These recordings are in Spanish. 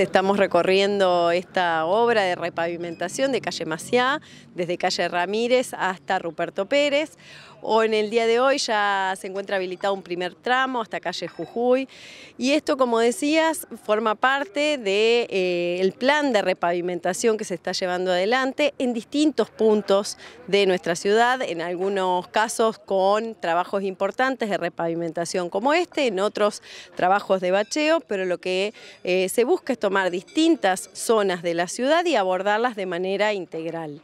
Estamos recorriendo esta obra de repavimentación de calle Maciá, desde calle Ramírez hasta Ruperto Pérez. O en el día de hoy ya se encuentra habilitado un primer tramo hasta calle Jujuy. Y esto, como decías, forma parte del de, eh, plan de repavimentación que se está llevando adelante en distintos puntos de nuestra ciudad, en algunos casos con trabajos importantes de repavimentación como este, en otros trabajos de bacheo, pero lo que eh, se busca es tomar distintas zonas de la ciudad y abordarlas de manera integral.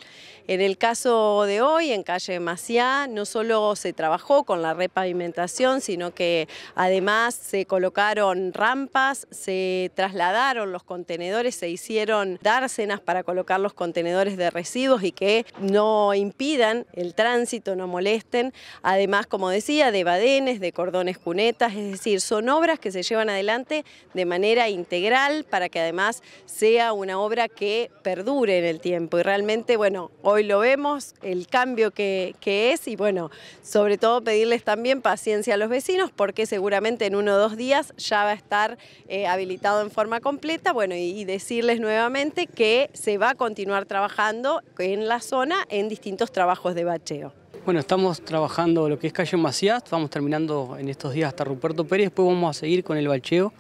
En el caso de hoy, en calle Maciá, no solo se trabajó con la repavimentación, sino que además se colocaron rampas, se trasladaron los contenedores, se hicieron dársenas para colocar los contenedores de residuos y que no impidan el tránsito, no molesten. Además, como decía, de badenes, de cordones cunetas, es decir, son obras que se llevan adelante de manera integral para que además sea una obra que perdure en el tiempo. Y realmente, bueno, hoy hoy lo vemos, el cambio que, es y bueno, sobre todo pedirles también paciencia a los vecinos porque seguramente en uno o dos días ya va a estar eh, habilitado en forma completa, bueno, y, decirles nuevamente que se va a continuar trabajando en la zona en distintos trabajos de bacheo. Bueno, estamos trabajando lo que es calle Macías, vamos terminando en estos días hasta Ruperto Pérez, después vamos a seguir con el bacheo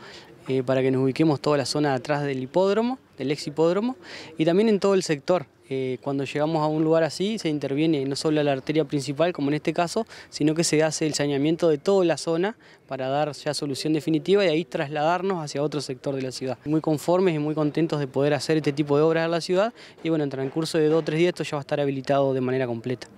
eh, para que nos ubiquemos toda la zona atrás del hipódromo, del ex hipódromo, y también en todo el sector. Eh, cuando llegamos a un lugar así se interviene no solo la arteria principal, como en este caso, sino que se hace el saneamiento de toda la zona para dar ya solución definitiva y ahí trasladarnos hacia otro sector de la ciudad. Muy conformes y muy contentos de poder hacer este tipo de obras a la ciudad y bueno, en transcurso de dos o tres días esto ya va a estar habilitado de manera completa.